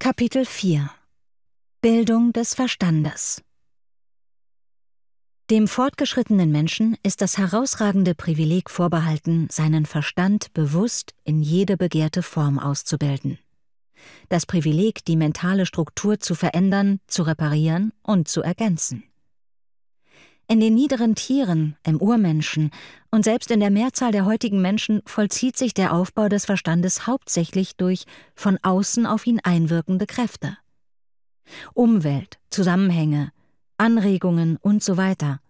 Kapitel 4 Bildung des Verstandes Dem fortgeschrittenen Menschen ist das herausragende Privileg vorbehalten, seinen Verstand bewusst in jede begehrte Form auszubilden. Das Privileg, die mentale Struktur zu verändern, zu reparieren und zu ergänzen. In den niederen Tieren, im Urmenschen und selbst in der Mehrzahl der heutigen Menschen vollzieht sich der Aufbau des Verstandes hauptsächlich durch von außen auf ihn einwirkende Kräfte. Umwelt, Zusammenhänge, Anregungen und so weiter.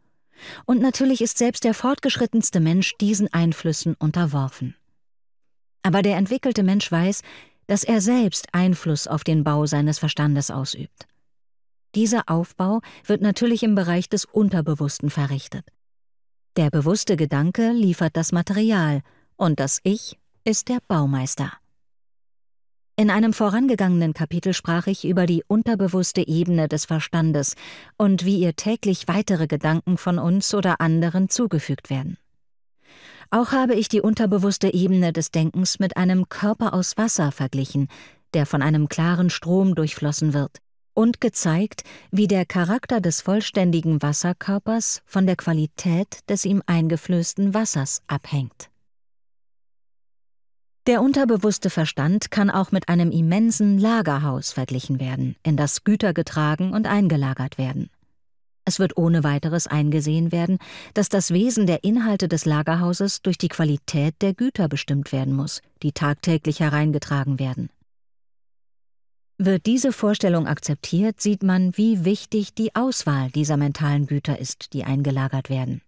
Und natürlich ist selbst der fortgeschrittenste Mensch diesen Einflüssen unterworfen. Aber der entwickelte Mensch weiß, dass er selbst Einfluss auf den Bau seines Verstandes ausübt. Dieser Aufbau wird natürlich im Bereich des Unterbewussten verrichtet. Der bewusste Gedanke liefert das Material und das Ich ist der Baumeister. In einem vorangegangenen Kapitel sprach ich über die unterbewusste Ebene des Verstandes und wie ihr täglich weitere Gedanken von uns oder anderen zugefügt werden. Auch habe ich die unterbewusste Ebene des Denkens mit einem Körper aus Wasser verglichen, der von einem klaren Strom durchflossen wird und gezeigt, wie der Charakter des vollständigen Wasserkörpers von der Qualität des ihm eingeflößten Wassers abhängt. Der unterbewusste Verstand kann auch mit einem immensen Lagerhaus verglichen werden, in das Güter getragen und eingelagert werden. Es wird ohne weiteres eingesehen werden, dass das Wesen der Inhalte des Lagerhauses durch die Qualität der Güter bestimmt werden muss, die tagtäglich hereingetragen werden. Wird diese Vorstellung akzeptiert, sieht man, wie wichtig die Auswahl dieser mentalen Güter ist, die eingelagert werden.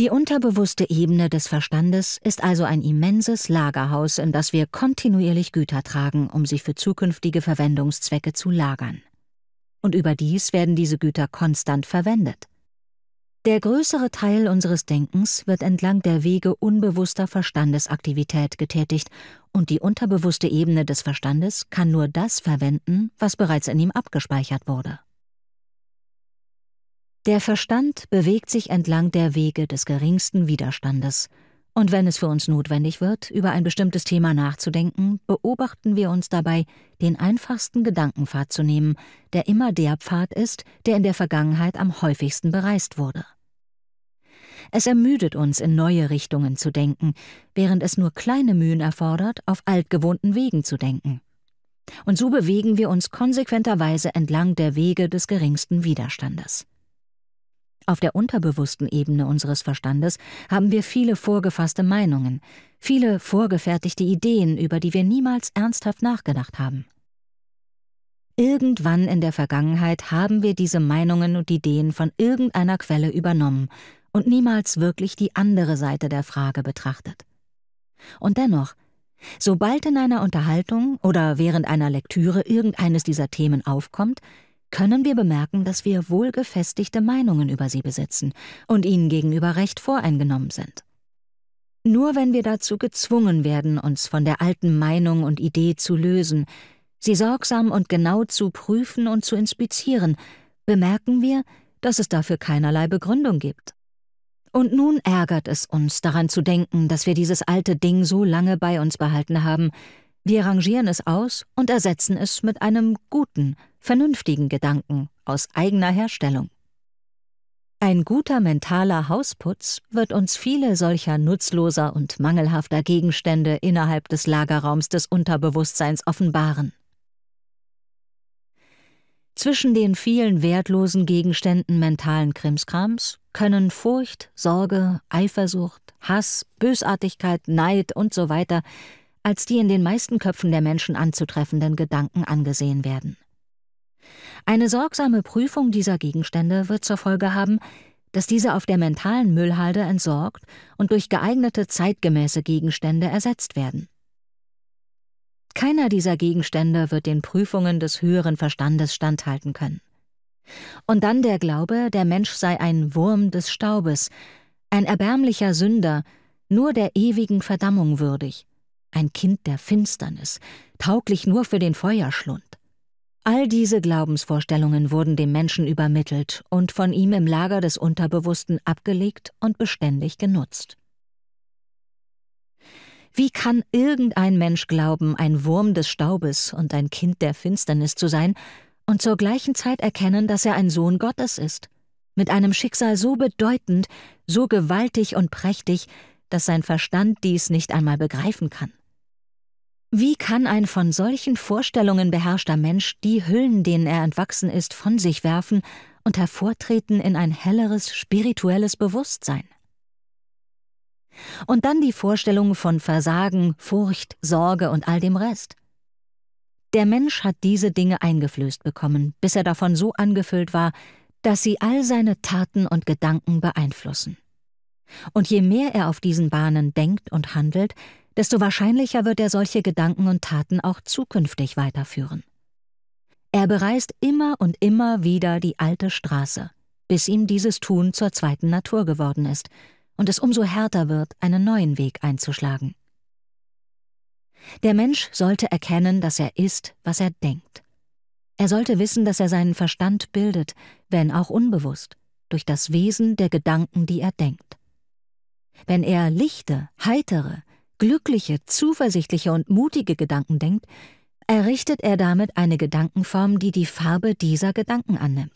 Die unterbewusste Ebene des Verstandes ist also ein immenses Lagerhaus, in das wir kontinuierlich Güter tragen, um sie für zukünftige Verwendungszwecke zu lagern. Und überdies werden diese Güter konstant verwendet. Der größere Teil unseres Denkens wird entlang der Wege unbewusster Verstandesaktivität getätigt, und die unterbewusste Ebene des Verstandes kann nur das verwenden, was bereits in ihm abgespeichert wurde. Der Verstand bewegt sich entlang der Wege des geringsten Widerstandes – und wenn es für uns notwendig wird, über ein bestimmtes Thema nachzudenken, beobachten wir uns dabei, den einfachsten Gedankenpfad zu nehmen, der immer der Pfad ist, der in der Vergangenheit am häufigsten bereist wurde. Es ermüdet uns, in neue Richtungen zu denken, während es nur kleine Mühen erfordert, auf altgewohnten Wegen zu denken. Und so bewegen wir uns konsequenterweise entlang der Wege des geringsten Widerstandes. Auf der unterbewussten Ebene unseres Verstandes haben wir viele vorgefasste Meinungen, viele vorgefertigte Ideen, über die wir niemals ernsthaft nachgedacht haben. Irgendwann in der Vergangenheit haben wir diese Meinungen und Ideen von irgendeiner Quelle übernommen und niemals wirklich die andere Seite der Frage betrachtet. Und dennoch, sobald in einer Unterhaltung oder während einer Lektüre irgendeines dieser Themen aufkommt, können wir bemerken, dass wir wohlgefestigte Meinungen über sie besitzen und ihnen gegenüber recht voreingenommen sind. Nur wenn wir dazu gezwungen werden, uns von der alten Meinung und Idee zu lösen, sie sorgsam und genau zu prüfen und zu inspizieren, bemerken wir, dass es dafür keinerlei Begründung gibt. Und nun ärgert es uns, daran zu denken, dass wir dieses alte Ding so lange bei uns behalten haben, wir rangieren es aus und ersetzen es mit einem guten, vernünftigen Gedanken aus eigener Herstellung. Ein guter mentaler Hausputz wird uns viele solcher nutzloser und mangelhafter Gegenstände innerhalb des Lagerraums des Unterbewusstseins offenbaren. Zwischen den vielen wertlosen Gegenständen mentalen Krimskrams können Furcht, Sorge, Eifersucht, Hass, Bösartigkeit, Neid und so weiter als die in den meisten Köpfen der Menschen anzutreffenden Gedanken angesehen werden. Eine sorgsame Prüfung dieser Gegenstände wird zur Folge haben, dass diese auf der mentalen Müllhalde entsorgt und durch geeignete zeitgemäße Gegenstände ersetzt werden. Keiner dieser Gegenstände wird den Prüfungen des höheren Verstandes standhalten können. Und dann der Glaube, der Mensch sei ein Wurm des Staubes, ein erbärmlicher Sünder, nur der ewigen Verdammung würdig, ein Kind der Finsternis, tauglich nur für den Feuerschlund. All diese Glaubensvorstellungen wurden dem Menschen übermittelt und von ihm im Lager des Unterbewussten abgelegt und beständig genutzt. Wie kann irgendein Mensch glauben, ein Wurm des Staubes und ein Kind der Finsternis zu sein und zur gleichen Zeit erkennen, dass er ein Sohn Gottes ist, mit einem Schicksal so bedeutend, so gewaltig und prächtig, dass sein Verstand dies nicht einmal begreifen kann? Wie kann ein von solchen Vorstellungen beherrschter Mensch die Hüllen, denen er entwachsen ist, von sich werfen und hervortreten in ein helleres spirituelles Bewusstsein? Und dann die Vorstellung von Versagen, Furcht, Sorge und all dem Rest. Der Mensch hat diese Dinge eingeflößt bekommen, bis er davon so angefüllt war, dass sie all seine Taten und Gedanken beeinflussen. Und je mehr er auf diesen Bahnen denkt und handelt, desto wahrscheinlicher wird er solche Gedanken und Taten auch zukünftig weiterführen. Er bereist immer und immer wieder die alte Straße, bis ihm dieses Tun zur zweiten Natur geworden ist und es umso härter wird, einen neuen Weg einzuschlagen. Der Mensch sollte erkennen, dass er ist, was er denkt. Er sollte wissen, dass er seinen Verstand bildet, wenn auch unbewusst, durch das Wesen der Gedanken, die er denkt. Wenn er lichte, heitere, glückliche, zuversichtliche und mutige Gedanken denkt, errichtet er damit eine Gedankenform, die die Farbe dieser Gedanken annimmt.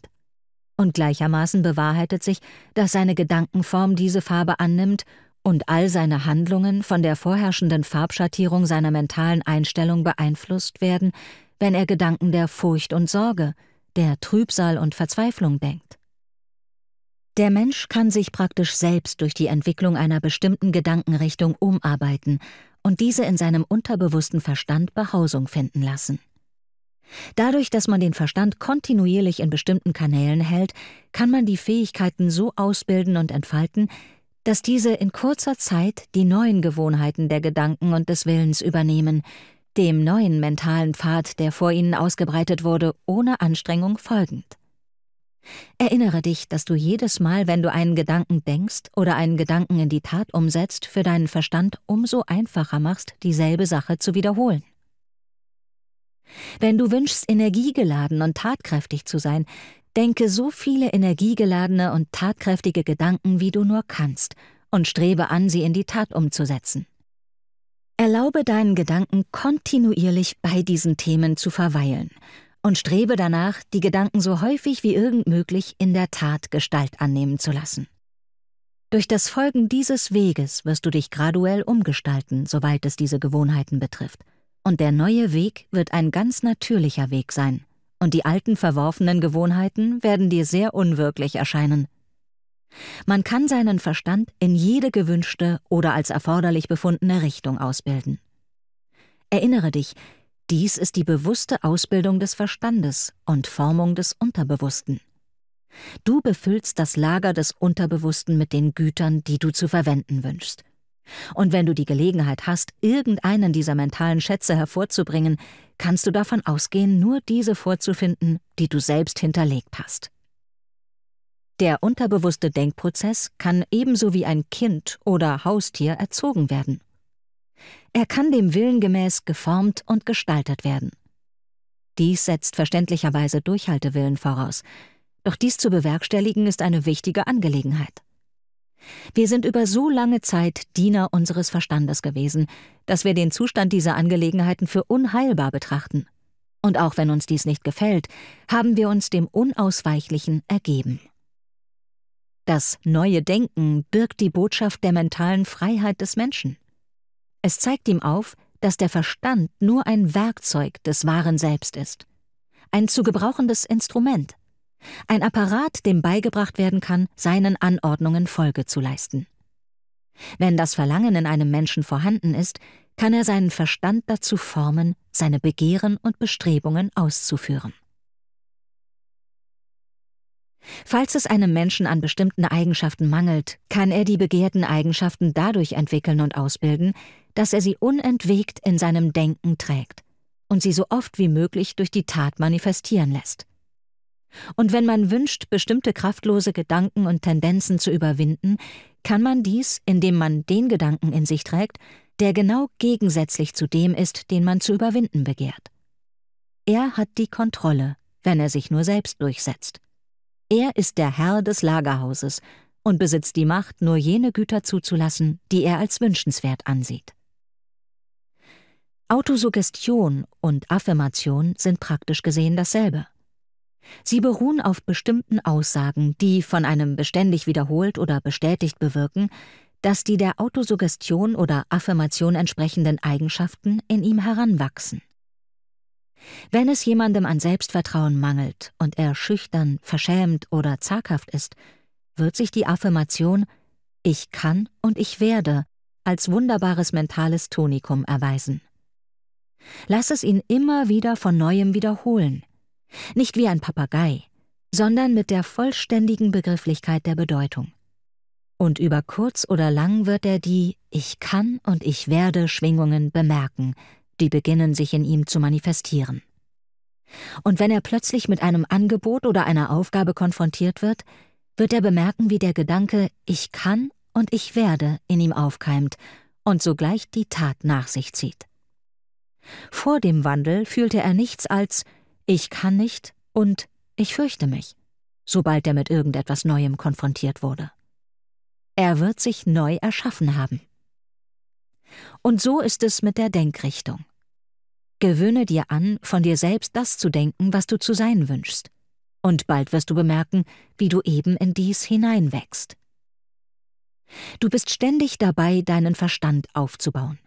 Und gleichermaßen bewahrheitet sich, dass seine Gedankenform diese Farbe annimmt und all seine Handlungen von der vorherrschenden Farbschattierung seiner mentalen Einstellung beeinflusst werden, wenn er Gedanken der Furcht und Sorge, der Trübsal und Verzweiflung denkt. Der Mensch kann sich praktisch selbst durch die Entwicklung einer bestimmten Gedankenrichtung umarbeiten und diese in seinem unterbewussten Verstand Behausung finden lassen. Dadurch, dass man den Verstand kontinuierlich in bestimmten Kanälen hält, kann man die Fähigkeiten so ausbilden und entfalten, dass diese in kurzer Zeit die neuen Gewohnheiten der Gedanken und des Willens übernehmen, dem neuen mentalen Pfad, der vor ihnen ausgebreitet wurde, ohne Anstrengung folgend. Erinnere dich, dass du jedes Mal, wenn du einen Gedanken denkst oder einen Gedanken in die Tat umsetzt, für deinen Verstand umso einfacher machst, dieselbe Sache zu wiederholen. Wenn du wünschst, energiegeladen und tatkräftig zu sein, denke so viele energiegeladene und tatkräftige Gedanken, wie du nur kannst, und strebe an, sie in die Tat umzusetzen. Erlaube deinen Gedanken kontinuierlich bei diesen Themen zu verweilen und strebe danach, die Gedanken so häufig wie irgend möglich in der Tat Gestalt annehmen zu lassen. Durch das Folgen dieses Weges wirst du dich graduell umgestalten, soweit es diese Gewohnheiten betrifft, und der neue Weg wird ein ganz natürlicher Weg sein, und die alten verworfenen Gewohnheiten werden dir sehr unwirklich erscheinen. Man kann seinen Verstand in jede gewünschte oder als erforderlich befundene Richtung ausbilden. Erinnere dich, dies ist die bewusste Ausbildung des Verstandes und Formung des Unterbewussten. Du befüllst das Lager des Unterbewussten mit den Gütern, die du zu verwenden wünschst. Und wenn du die Gelegenheit hast, irgendeinen dieser mentalen Schätze hervorzubringen, kannst du davon ausgehen, nur diese vorzufinden, die du selbst hinterlegt hast. Der unterbewusste Denkprozess kann ebenso wie ein Kind oder Haustier erzogen werden. Er kann dem Willen gemäß geformt und gestaltet werden. Dies setzt verständlicherweise Durchhaltewillen voraus, doch dies zu bewerkstelligen ist eine wichtige Angelegenheit. Wir sind über so lange Zeit Diener unseres Verstandes gewesen, dass wir den Zustand dieser Angelegenheiten für unheilbar betrachten. Und auch wenn uns dies nicht gefällt, haben wir uns dem Unausweichlichen ergeben. Das neue Denken birgt die Botschaft der mentalen Freiheit des Menschen. Es zeigt ihm auf, dass der Verstand nur ein Werkzeug des wahren Selbst ist, ein zu gebrauchendes Instrument, ein Apparat, dem beigebracht werden kann, seinen Anordnungen Folge zu leisten. Wenn das Verlangen in einem Menschen vorhanden ist, kann er seinen Verstand dazu formen, seine Begehren und Bestrebungen auszuführen. Falls es einem Menschen an bestimmten Eigenschaften mangelt, kann er die begehrten Eigenschaften dadurch entwickeln und ausbilden, dass er sie unentwegt in seinem Denken trägt und sie so oft wie möglich durch die Tat manifestieren lässt. Und wenn man wünscht, bestimmte kraftlose Gedanken und Tendenzen zu überwinden, kann man dies, indem man den Gedanken in sich trägt, der genau gegensätzlich zu dem ist, den man zu überwinden begehrt. Er hat die Kontrolle, wenn er sich nur selbst durchsetzt. Er ist der Herr des Lagerhauses und besitzt die Macht, nur jene Güter zuzulassen, die er als wünschenswert ansieht. Autosuggestion und Affirmation sind praktisch gesehen dasselbe. Sie beruhen auf bestimmten Aussagen, die von einem beständig wiederholt oder bestätigt bewirken, dass die der Autosuggestion oder Affirmation entsprechenden Eigenschaften in ihm heranwachsen. Wenn es jemandem an Selbstvertrauen mangelt und er schüchtern, verschämt oder zaghaft ist, wird sich die Affirmation Ich kann und ich werde als wunderbares mentales Tonikum erweisen. Lass es ihn immer wieder von neuem wiederholen. Nicht wie ein Papagei, sondern mit der vollständigen Begrifflichkeit der Bedeutung. Und über kurz oder lang wird er die Ich kann und ich werde Schwingungen bemerken, die beginnen sich in ihm zu manifestieren. Und wenn er plötzlich mit einem Angebot oder einer Aufgabe konfrontiert wird, wird er bemerken, wie der Gedanke Ich kann und ich werde in ihm aufkeimt und sogleich die Tat nach sich zieht. Vor dem Wandel fühlte er nichts als ich kann nicht und ich fürchte mich, sobald er mit irgendetwas Neuem konfrontiert wurde. Er wird sich neu erschaffen haben. Und so ist es mit der Denkrichtung. Gewöhne dir an, von dir selbst das zu denken, was du zu sein wünschst, und bald wirst du bemerken, wie du eben in dies hineinwächst. Du bist ständig dabei, deinen Verstand aufzubauen.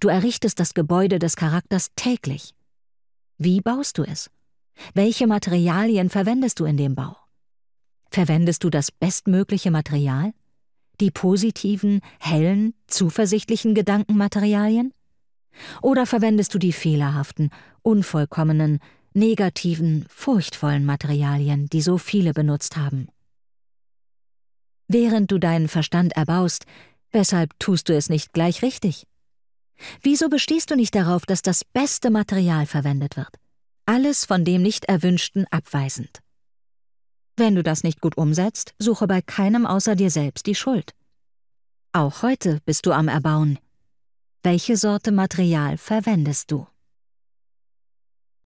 Du errichtest das Gebäude des Charakters täglich. Wie baust du es? Welche Materialien verwendest du in dem Bau? Verwendest du das bestmögliche Material? Die positiven, hellen, zuversichtlichen Gedankenmaterialien? Oder verwendest du die fehlerhaften, unvollkommenen, negativen, furchtvollen Materialien, die so viele benutzt haben? Während du deinen Verstand erbaust, weshalb tust du es nicht gleich richtig? Wieso bestehst du nicht darauf, dass das beste Material verwendet wird? Alles von dem Nicht-Erwünschten abweisend. Wenn du das nicht gut umsetzt, suche bei keinem außer dir selbst die Schuld. Auch heute bist du am Erbauen. Welche Sorte Material verwendest du?